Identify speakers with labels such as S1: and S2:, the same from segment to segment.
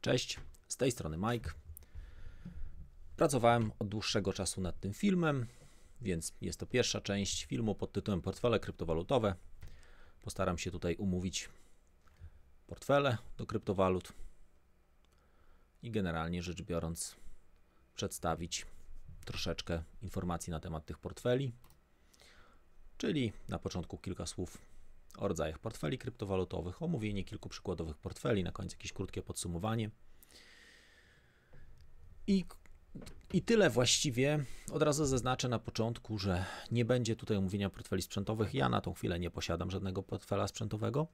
S1: Cześć, z tej strony Mike. Pracowałem od dłuższego czasu nad tym filmem, więc jest to pierwsza część filmu pod tytułem Portfele kryptowalutowe. Postaram się tutaj umówić portfele do kryptowalut i generalnie rzecz biorąc przedstawić troszeczkę informacji na temat tych portfeli. Czyli na początku kilka słów o rodzajach portfeli kryptowalutowych, omówienie kilku przykładowych portfeli, na koniec jakieś krótkie podsumowanie. I, I tyle właściwie. Od razu zaznaczę na początku, że nie będzie tutaj omówienia portfeli sprzętowych. Ja na tą chwilę nie posiadam żadnego portfela sprzętowego.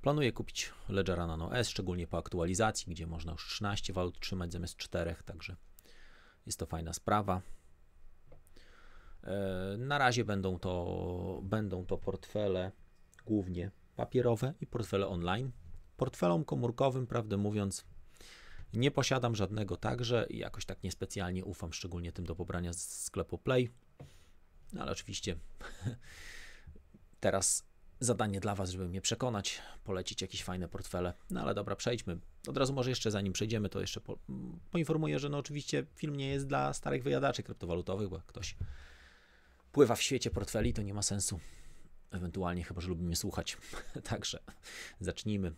S1: Planuję kupić Ledgera Nano S, szczególnie po aktualizacji, gdzie można już 13 walut trzymać zamiast 4, także jest to fajna sprawa. E, na razie będą to, będą to portfele głównie papierowe i portfele online. Portfelom komórkowym, prawdę mówiąc, nie posiadam żadnego także i jakoś tak niespecjalnie ufam, szczególnie tym do pobrania z sklepu Play. No ale oczywiście teraz zadanie dla Was, żeby mnie przekonać, polecić jakieś fajne portfele. No ale dobra, przejdźmy. Od razu może jeszcze zanim przejdziemy, to jeszcze po, poinformuję, że no oczywiście film nie jest dla starych wyjadaczy kryptowalutowych, bo ktoś pływa w świecie portfeli, to nie ma sensu. Ewentualnie chyba, że lubi mnie słuchać. Także zacznijmy.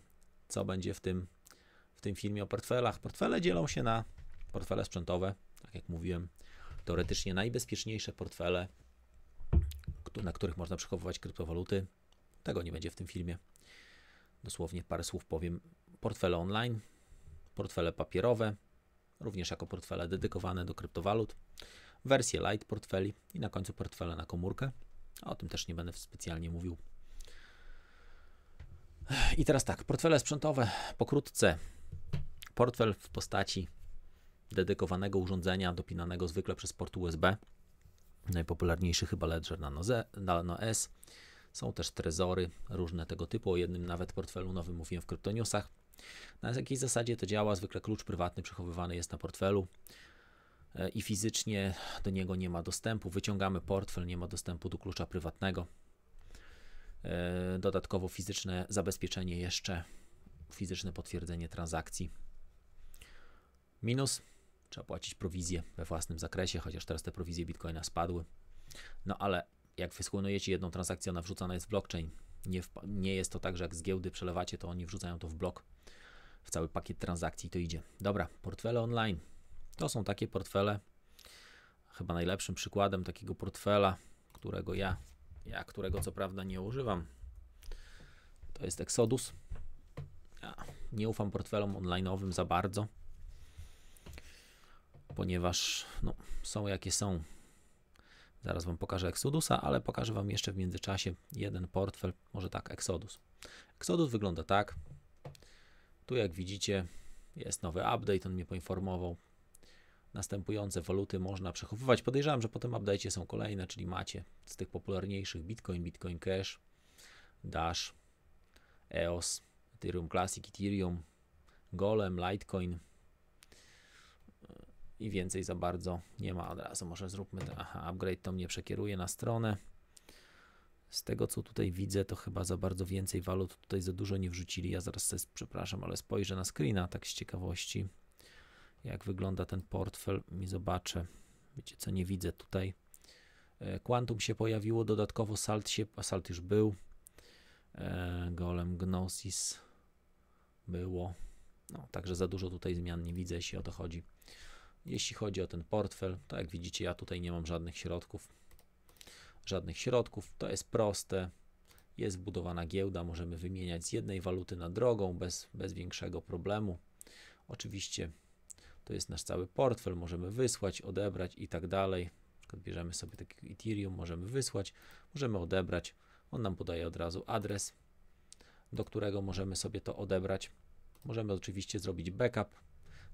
S1: Co będzie w tym, w tym filmie o portfelach? Portfele dzielą się na portfele sprzętowe, tak jak mówiłem. Teoretycznie najbezpieczniejsze portfele, na których można przechowywać kryptowaluty. Tego nie będzie w tym filmie. Dosłownie parę słów powiem. Portfele online, portfele papierowe, również jako portfele dedykowane do kryptowalut wersję light portfeli i na końcu portfele na komórkę. O tym też nie będę specjalnie mówił. I teraz tak, portfele sprzętowe pokrótce. Portfel w postaci dedykowanego urządzenia dopinanego zwykle przez port USB. Najpopularniejszy chyba Ledger Nano, Z, Nano S. Są też trezory różne tego typu. O jednym nawet portfelu nowym mówiłem w Kryptoniusach. Na jakiej zasadzie to działa? Zwykle klucz prywatny przechowywany jest na portfelu. E, i fizycznie do niego nie ma dostępu. Wyciągamy portfel, nie ma dostępu do klucza prywatnego. E, dodatkowo fizyczne zabezpieczenie jeszcze, fizyczne potwierdzenie transakcji. Minus, trzeba płacić prowizję we własnym zakresie, chociaż teraz te prowizje Bitcoina spadły. No ale jak wyschłonujecie jedną transakcję, ona wrzucana jest w blockchain. Nie, w, nie jest to tak, że jak z giełdy przelewacie, to oni wrzucają to w blok, w cały pakiet transakcji i to idzie. Dobra, portfele online. To są takie portfele. Chyba najlepszym przykładem takiego portfela, którego ja, ja którego co prawda nie używam, to jest Exodus. Ja nie ufam portfelom online'owym za bardzo, ponieważ no, są jakie są. Zaraz Wam pokażę Exodusa, ale pokażę Wam jeszcze w międzyczasie jeden portfel, może tak, Exodus. Exodus wygląda tak. Tu jak widzicie jest nowy update, on mnie poinformował następujące waluty można przechowywać. Podejrzewam, że potem tym update'cie są kolejne, czyli macie z tych popularniejszych Bitcoin, Bitcoin Cash, Dash, EOS, Ethereum Classic, Ethereum, Golem, Litecoin yy, i więcej za bardzo nie ma od razu. Może zróbmy to. Aha, upgrade to mnie przekieruje na stronę. Z tego co tutaj widzę, to chyba za bardzo więcej walut tutaj za dużo nie wrzucili. Ja zaraz, przepraszam, ale spojrzę na screena tak z ciekawości jak wygląda ten portfel i zobaczę. Wiecie co, nie widzę tutaj. E, Quantum się pojawiło, dodatkowo Salt się, a Salt już był. E, Golem Gnosis było. No, także za dużo tutaj zmian nie widzę, jeśli o to chodzi. Jeśli chodzi o ten portfel, to jak widzicie, ja tutaj nie mam żadnych środków. Żadnych środków, to jest proste. Jest wbudowana giełda, możemy wymieniać z jednej waluty na drugą bez, bez większego problemu. Oczywiście to jest nasz cały portfel, możemy wysłać, odebrać i tak dalej. Bierzemy sobie taki Ethereum, możemy wysłać, możemy odebrać. On nam podaje od razu adres, do którego możemy sobie to odebrać. Możemy oczywiście zrobić backup,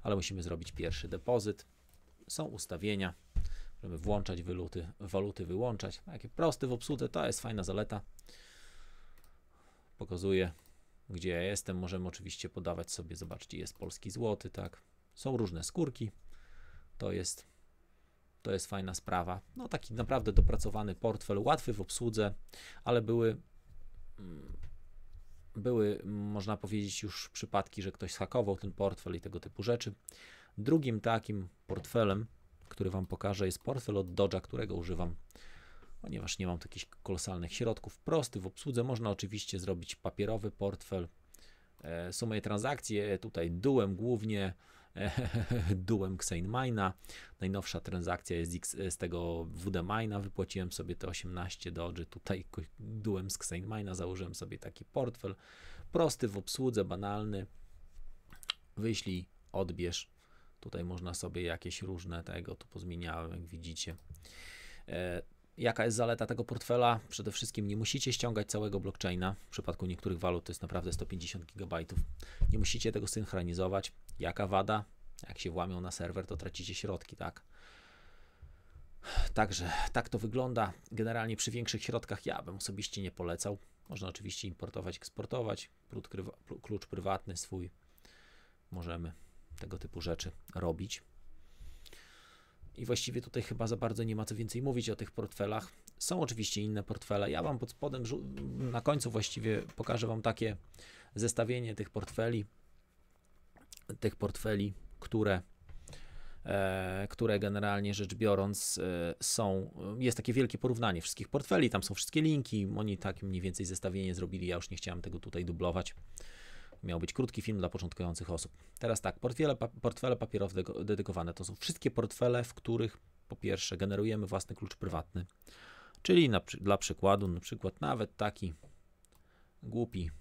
S1: ale musimy zrobić pierwszy depozyt. Są ustawienia, możemy włączać waluty, waluty wyłączać. Takie no, proste w obsłudze, to jest fajna zaleta. Pokazuje, gdzie ja jestem. Możemy oczywiście podawać sobie, zobaczcie, jest polski złoty, tak, są różne skórki. To jest, to jest fajna sprawa. No taki naprawdę dopracowany portfel, łatwy w obsłudze, ale były mm, były, można powiedzieć, już przypadki, że ktoś schakował ten portfel i tego typu rzeczy. Drugim takim portfelem, który Wam pokażę, jest portfel od Dodge'a, którego używam, ponieważ nie mam takich kolosalnych środków. Prosty w obsłudze, można oczywiście zrobić papierowy portfel. E, moje transakcji tutaj dułem głównie dułem Xain Mina. Najnowsza transakcja jest X, z tego WD Mina. Wypłaciłem sobie te 18 Doge. Tutaj dułem z Xain Mina założyłem sobie taki portfel. Prosty w obsłudze, banalny. Wyślij, odbierz. Tutaj można sobie jakieś różne tego tu pozmieniałem, jak widzicie. E, Jaka jest zaleta tego portfela? Przede wszystkim nie musicie ściągać całego blockchaina. W przypadku niektórych walut to jest naprawdę 150 GB. Nie musicie tego synchronizować. Jaka wada? Jak się włamią na serwer, to tracicie środki, tak? Także tak to wygląda. Generalnie przy większych środkach ja bym osobiście nie polecał. Można oczywiście importować, eksportować, klucz prywatny swój. Możemy tego typu rzeczy robić. I właściwie tutaj chyba za bardzo nie ma co więcej mówić o tych portfelach. Są oczywiście inne portfele. Ja Wam pod spodem, na końcu właściwie pokażę Wam takie zestawienie tych portfeli, tych portfeli, które e, które generalnie rzecz biorąc e, są, jest takie wielkie porównanie wszystkich portfeli, tam są wszystkie linki, oni tak mniej więcej zestawienie zrobili, ja już nie chciałem tego tutaj dublować. Miał być krótki film dla początkujących osób. Teraz tak, portfele, portfele papierowe dedykowane to są wszystkie portfele, w których po pierwsze generujemy własny klucz prywatny, czyli na, dla przykładu, na przykład nawet taki głupi,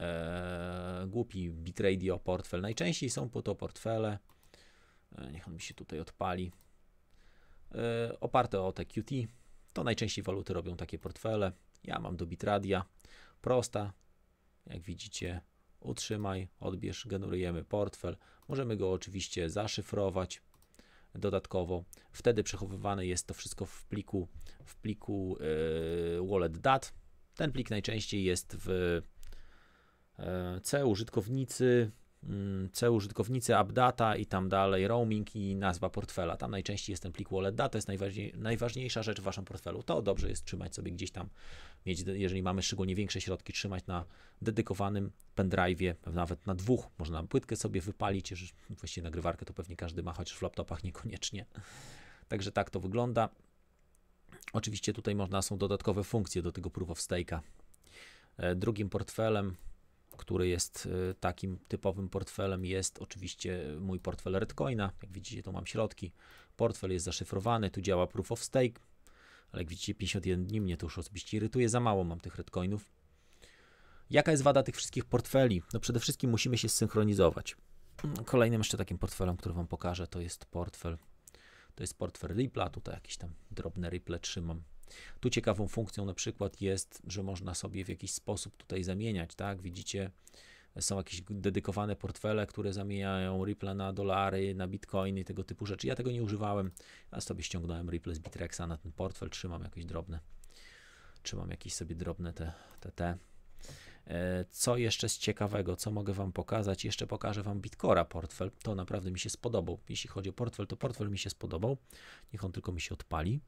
S1: e, głupi Bitradio portfel. Najczęściej są po to portfele, e, niech on mi się tutaj odpali, e, oparte o te QT. To najczęściej waluty robią takie portfele. Ja mam do Bitradia. Prosta, jak widzicie, utrzymaj, odbierz, generujemy portfel. Możemy go oczywiście zaszyfrować dodatkowo. Wtedy przechowywane jest to wszystko w pliku, w pliku yy, wallet dat. Ten plik najczęściej jest w yy, C użytkownicy Mm, C użytkownicy, AppData i tam dalej, roaming i nazwa portfela. Tam najczęściej jest ten plik Wallet Data, jest najważniejsza rzecz w waszym portfelu. To dobrze jest trzymać sobie gdzieś tam, mieć, jeżeli mamy szczególnie większe środki, trzymać na dedykowanym pendrive'ie, nawet na dwóch. Można płytkę sobie wypalić, właściwie nagrywarkę to pewnie każdy ma, chociaż w laptopach niekoniecznie. Także tak to wygląda. Oczywiście tutaj można, są dodatkowe funkcje do tego proof of stake'a. E, drugim portfelem który jest e, takim typowym portfelem, jest oczywiście mój portfel Redcoina. Jak widzicie, tu mam środki. Portfel jest zaszyfrowany, tu działa Proof of Stake, ale jak widzicie, 51 dni mnie to już osobiście irytuje, za mało mam tych Redcoinów. Jaka jest wada tych wszystkich portfeli? No przede wszystkim musimy się synchronizować. Kolejnym jeszcze takim portfelem, który Wam pokażę, to jest portfel, to jest portfel Ripple, tutaj jakieś tam drobne Ripple trzymam. Tu ciekawą funkcją na przykład jest, że można sobie w jakiś sposób tutaj zamieniać, tak? Widzicie, są jakieś dedykowane portfele, które zamieniają Ripple na dolary, na bitcoiny i tego typu rzeczy. Ja tego nie używałem, a sobie ściągnąłem Ripple z Bitrexa na ten portfel, trzymam jakieś drobne, trzymam jakieś sobie drobne te, te, te. E, co jeszcze z ciekawego, co mogę Wam pokazać? Jeszcze pokażę Wam Bitcora portfel. To naprawdę mi się spodobał. Jeśli chodzi o portfel, to portfel mi się spodobał. Niech on tylko mi się odpali.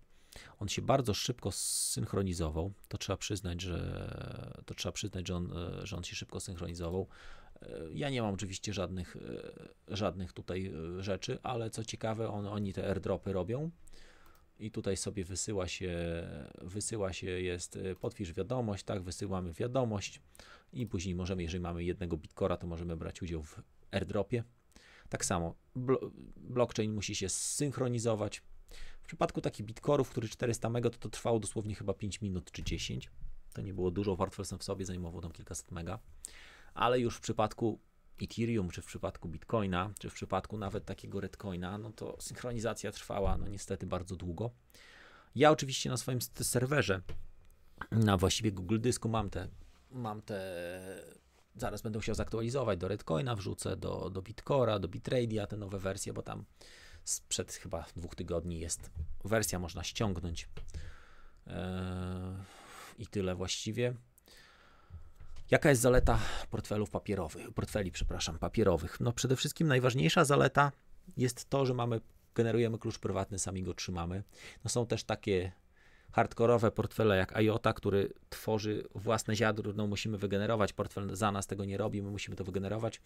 S1: On się bardzo szybko synchronizował. To trzeba przyznać, że to trzeba przyznać, że on, e, że on się szybko synchronizował. E, ja nie mam oczywiście żadnych, e, żadnych tutaj rzeczy, ale co ciekawe, on, oni te airdropy robią. I tutaj sobie wysyła się, wysyła się, jest potwierz wiadomość, tak, wysyłamy wiadomość i później możemy, jeżeli mamy jednego bitcora, to możemy brać udział w airdropie. Tak samo blockchain musi się synchronizować, w przypadku takich bitcorów, który 400 mega, to to trwało dosłownie chyba 5 minut czy 10. To nie było dużo, sam w sobie zajmował tam kilkaset mega. Ale już w przypadku Ethereum, czy w przypadku Bitcoina, czy w przypadku nawet takiego Redcoina, no to synchronizacja trwała no niestety bardzo długo. Ja oczywiście na swoim serwerze, na właściwie Google Dysku mam te, mam te, zaraz będę musiał zaktualizować do Redcoina, wrzucę do, do Bitcora, do Bitradia te nowe wersje, bo tam sprzed chyba dwóch tygodni jest wersja, można ściągnąć eee, i tyle właściwie. Jaka jest zaleta portfelów papierowych, portfeli, przepraszam, papierowych? No przede wszystkim najważniejsza zaleta jest to, że mamy generujemy klucz prywatny, sami go trzymamy. No są też takie hardkorowe portfele jak IOTA, który tworzy własne ziarno, musimy wygenerować, portfel za nas tego nie robi, my musimy to wygenerować.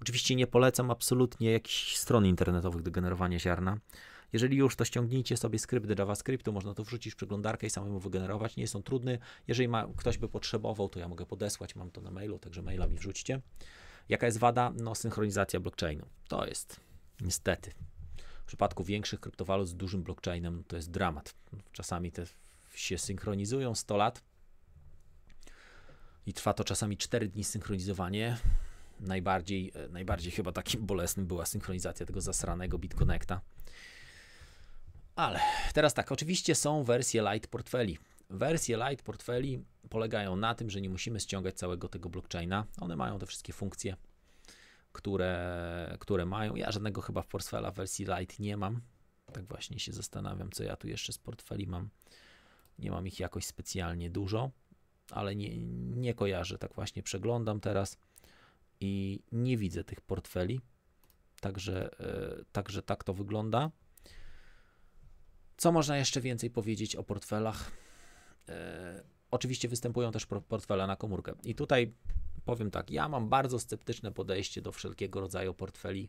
S1: Oczywiście nie polecam absolutnie jakichś stron internetowych do generowania ziarna. Jeżeli już, to ściągnijcie sobie skrypt do JavaScriptu, można to wrzucić w przeglądarkę i samemu wygenerować. Nie jest on trudny. Jeżeli ma, ktoś by potrzebował, to ja mogę podesłać, mam to na mailu, także maila mi wrzućcie. Jaka jest wada? No, synchronizacja blockchainu. To jest niestety. W przypadku większych kryptowalut z dużym blockchainem to jest dramat. Czasami te się synchronizują 100 lat i trwa to czasami 4 dni synchronizowanie. Najbardziej, e, najbardziej chyba takim bolesnym była synchronizacja tego zasranego BitConnecta. Ale teraz tak, oczywiście są wersje light portfeli. Wersje light portfeli polegają na tym, że nie musimy ściągać całego tego blockchaina. One mają te wszystkie funkcje, które, które mają. Ja żadnego chyba portfela w wersji light nie mam. Tak właśnie się zastanawiam, co ja tu jeszcze z portfeli mam. Nie mam ich jakoś specjalnie dużo, ale nie, nie kojarzę. Tak właśnie przeglądam teraz i nie widzę tych portfeli. Także, e, także tak to wygląda. Co można jeszcze więcej powiedzieć o portfelach? E, oczywiście występują też portfele na komórkę. I tutaj powiem tak, ja mam bardzo sceptyczne podejście do wszelkiego rodzaju portfeli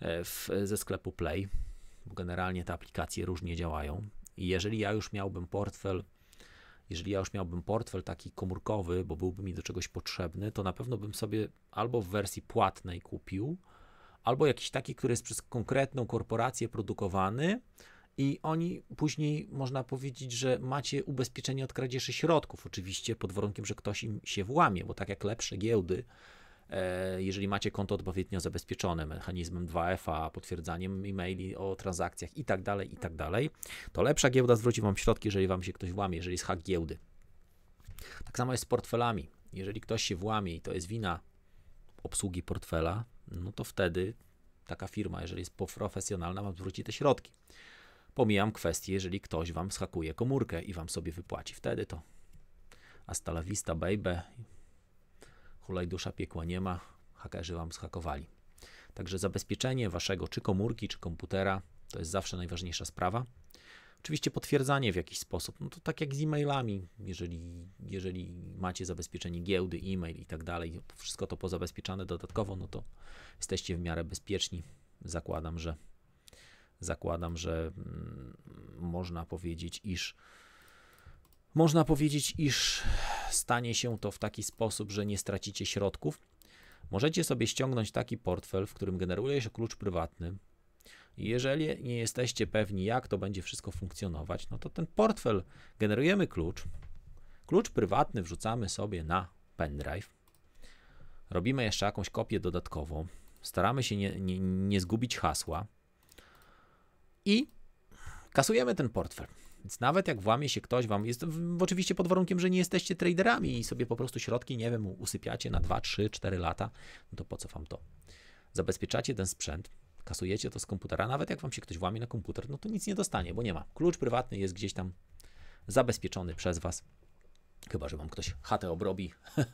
S1: e, w, ze sklepu Play. Generalnie te aplikacje różnie działają. I jeżeli ja już miałbym portfel, jeżeli ja już miałbym portfel taki komórkowy, bo byłby mi do czegoś potrzebny, to na pewno bym sobie albo w wersji płatnej kupił, albo jakiś taki, który jest przez konkretną korporację produkowany, i oni później można powiedzieć, że macie ubezpieczenie od kradzieży środków, oczywiście pod warunkiem, że ktoś im się włamie, bo tak jak lepsze giełdy, E, jeżeli macie konto odpowiednio zabezpieczone mechanizmem 2FA, potwierdzaniem e-maili o transakcjach i tak dalej, i tak dalej, to lepsza giełda zwróci Wam środki, jeżeli Wam się ktoś włamie, jeżeli jest hak giełdy. Tak samo jest z portfelami. Jeżeli ktoś się włamie i to jest wina obsługi portfela, no to wtedy taka firma, jeżeli jest profesjonalna, Wam zwróci te środki. Pomijam kwestię, jeżeli ktoś Wam schakuje komórkę i Wam sobie wypłaci. Wtedy to hasta la vista, baby hulaj dusza piekła nie ma, hakerzy wam zhakowali. Także zabezpieczenie waszego czy komórki, czy komputera to jest zawsze najważniejsza sprawa. Oczywiście potwierdzanie w jakiś sposób, no to tak jak z e-mailami, jeżeli, jeżeli macie zabezpieczenie giełdy, e-mail i tak dalej, wszystko to pozabezpieczane dodatkowo, no to jesteście w miarę bezpieczni. Zakładam, że zakładam, że mm, można powiedzieć, iż można powiedzieć, iż stanie się to w taki sposób, że nie stracicie środków. Możecie sobie ściągnąć taki portfel, w którym generuje się klucz prywatny. Jeżeli nie jesteście pewni, jak to będzie wszystko funkcjonować, no to ten portfel generujemy klucz. Klucz prywatny wrzucamy sobie na pendrive. Robimy jeszcze jakąś kopię dodatkową. Staramy się nie, nie, nie zgubić hasła. I kasujemy ten portfel. Więc nawet jak włamie się ktoś wam, jest w, oczywiście pod warunkiem, że nie jesteście traderami i sobie po prostu środki, nie wiem, usypiacie na 2, 3, 4 lata, no to po co wam to? Zabezpieczacie ten sprzęt, kasujecie to z komputera, nawet jak wam się ktoś włamie na komputer, no to nic nie dostanie, bo nie ma. Klucz prywatny jest gdzieś tam zabezpieczony przez was. Chyba, że wam ktoś chatę obrobi.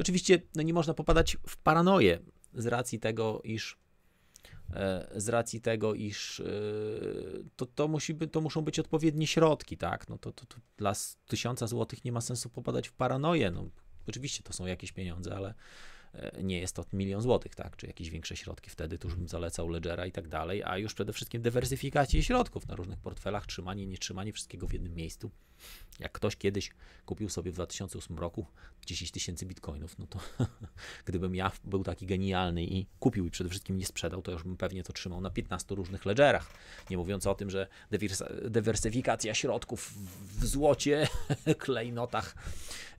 S1: oczywiście no nie można popadać w paranoję z racji tego, iż E, z racji tego, iż e, to, to, musi by, to muszą być odpowiednie środki, tak? No to, to, to dla tysiąca złotych nie ma sensu popadać w paranoję. No, oczywiście to są jakieś pieniądze, ale e, nie jest to milion złotych, tak? Czy jakieś większe środki wtedy, to już bym zalecał Ledgera i tak dalej, a już przede wszystkim dywersyfikację środków na różnych portfelach, trzymanie, nie trzymanie wszystkiego w jednym miejscu. Jak ktoś kiedyś kupił sobie w 2008 roku 10 tysięcy bitcoinów, no to Gdybym ja był taki genialny i kupił i przede wszystkim nie sprzedał, to już bym pewnie to trzymał na 15 różnych ledgerach. Nie mówiąc o tym, że dywersyfikacja środków w złocie, klejnotach,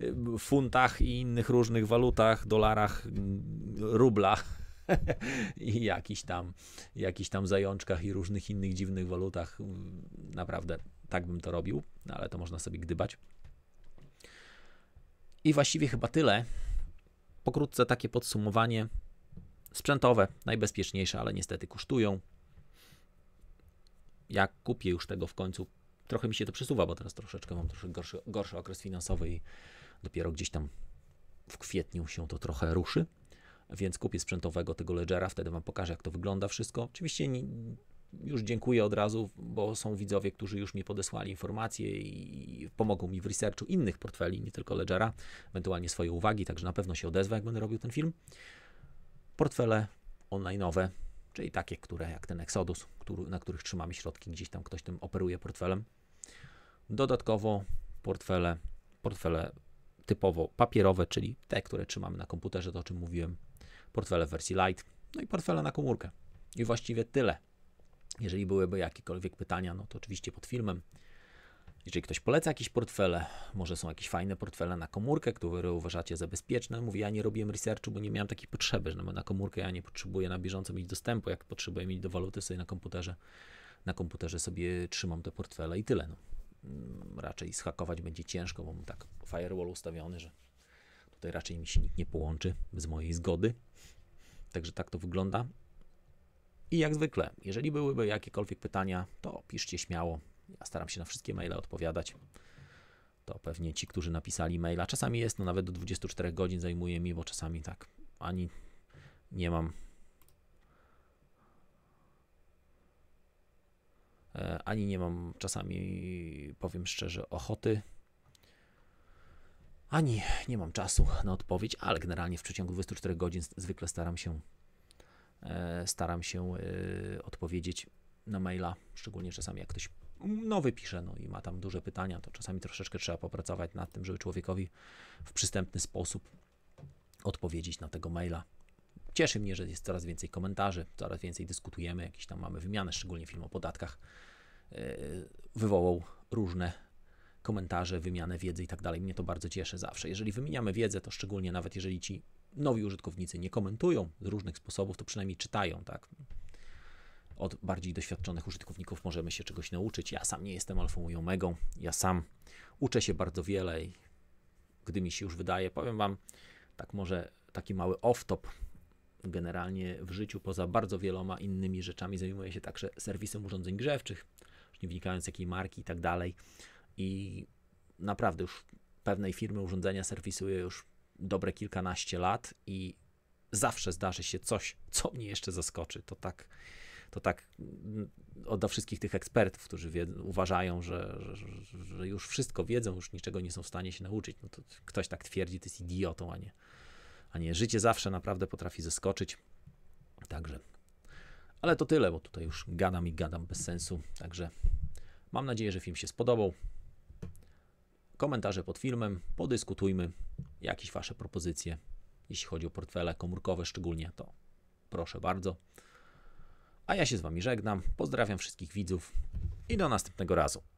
S1: y, funtach i innych różnych walutach, dolarach, mm, rublach i jakiś tam, jakiś tam zajączkach i różnych innych dziwnych walutach. Mm, naprawdę tak bym to robił, no ale to można sobie gdybać. I właściwie chyba tyle, Pokrótce takie podsumowanie. Sprzętowe, najbezpieczniejsze, ale niestety kosztują. Jak kupię już tego w końcu, trochę mi się to przesuwa, bo teraz troszeczkę mam troszkę gorszy, gorszy okres finansowy i dopiero gdzieś tam w kwietniu się to trochę ruszy. Więc kupię sprzętowego tego Ledgera, wtedy Wam pokażę, jak to wygląda wszystko. Oczywiście nie, już dziękuję od razu, bo są widzowie, którzy już mi podesłali informacje i pomogą mi w researchu innych portfeli, nie tylko Ledgera, ewentualnie swoje uwagi, także na pewno się odezwę, jak będę robił ten film. Portfele online'owe, czyli takie, które jak ten Exodus, który, na których trzymamy środki, gdzieś tam ktoś tym operuje portfelem. Dodatkowo portfele, portfele typowo papierowe, czyli te, które trzymamy na komputerze, to o czym mówiłem, portfele w wersji light, no i portfele na komórkę. I właściwie tyle. Jeżeli byłyby jakiekolwiek pytania, no to oczywiście pod filmem. Jeżeli ktoś poleca jakieś portfele, może są jakieś fajne portfele na komórkę, które uważacie za bezpieczne. No mówię, ja nie robiłem researchu, bo nie miałem takiej potrzeby, że no na komórkę ja nie potrzebuję na bieżąco mieć dostępu. Jak potrzebuję mieć do waluty sobie na komputerze, na komputerze sobie trzymam te portfele i tyle. No. Mm, raczej schakować będzie ciężko, bo mam tak firewall ustawiony, że tutaj raczej mi się nikt nie połączy bez mojej zgody. Także tak to wygląda. I jak zwykle, jeżeli byłyby jakiekolwiek pytania, to piszcie śmiało. Ja staram się na wszystkie maile odpowiadać. To pewnie ci, którzy napisali maila. Czasami jest, no nawet do 24 godzin zajmuje mi, bo czasami tak ani nie mam. E, ani nie mam czasami, powiem szczerze, ochoty ani nie mam czasu na odpowiedź, ale generalnie w przeciągu 24 godzin zwykle staram się E, staram się e, odpowiedzieć na maila, szczególnie czasami jak ktoś nowy pisze no i ma tam duże pytania, to czasami troszeczkę trzeba popracować nad tym, żeby człowiekowi w przystępny sposób odpowiedzieć na tego maila. Cieszy mnie, że jest coraz więcej komentarzy, coraz więcej dyskutujemy, jakieś tam mamy wymianę, szczególnie film o podatkach. E, wywołał różne komentarze, wymianę wiedzy i tak dalej. Mnie to bardzo cieszy zawsze. Jeżeli wymieniamy wiedzę, to szczególnie nawet jeżeli ci nowi użytkownicy nie komentują z różnych sposobów, to przynajmniej czytają, tak? Od bardziej doświadczonych użytkowników możemy się czegoś nauczyć. Ja sam nie jestem alfą i omegą, ja sam uczę się bardzo wiele i gdy mi się już wydaje, powiem wam, tak może taki mały off-top, generalnie w życiu poza bardzo wieloma innymi rzeczami zajmuję się także serwisem urządzeń grzewczych, już nie wnikając jakiej marki i tak dalej. I naprawdę już pewnej firmy urządzenia serwisuję już dobre kilkanaście lat i zawsze zdarzy się coś, co mnie jeszcze zaskoczy. To tak, to tak mm, do wszystkich tych ekspertów, którzy uważają, że, że, że, już wszystko wiedzą, już niczego nie są w stanie się nauczyć. No to ktoś tak twierdzi, to jest idiotą, a nie, a nie. Życie zawsze naprawdę potrafi zaskoczyć. Także. Ale to tyle, bo tutaj już gadam i gadam bez sensu. Także mam nadzieję, że film się spodobał. Komentarze pod filmem, podyskutujmy jakieś Wasze propozycje, jeśli chodzi o portfele komórkowe szczególnie, to proszę bardzo. A ja się z Wami żegnam, pozdrawiam wszystkich widzów i do następnego razu.